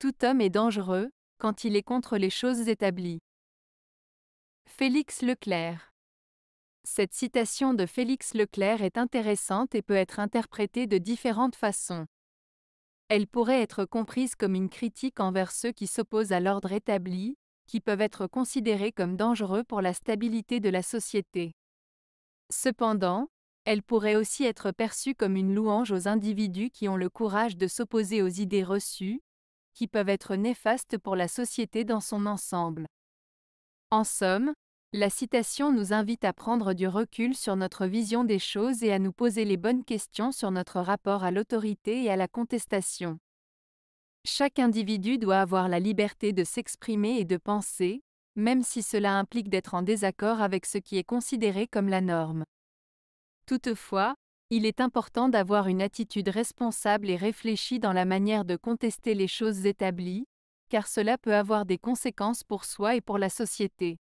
Tout homme est dangereux, quand il est contre les choses établies. Félix Leclerc Cette citation de Félix Leclerc est intéressante et peut être interprétée de différentes façons. Elle pourrait être comprise comme une critique envers ceux qui s'opposent à l'ordre établi, qui peuvent être considérés comme dangereux pour la stabilité de la société. Cependant, elle pourrait aussi être perçue comme une louange aux individus qui ont le courage de s'opposer aux idées reçues, qui peuvent être néfastes pour la société dans son ensemble. En somme, la citation nous invite à prendre du recul sur notre vision des choses et à nous poser les bonnes questions sur notre rapport à l'autorité et à la contestation. Chaque individu doit avoir la liberté de s'exprimer et de penser, même si cela implique d'être en désaccord avec ce qui est considéré comme la norme. Toutefois, il est important d'avoir une attitude responsable et réfléchie dans la manière de contester les choses établies, car cela peut avoir des conséquences pour soi et pour la société.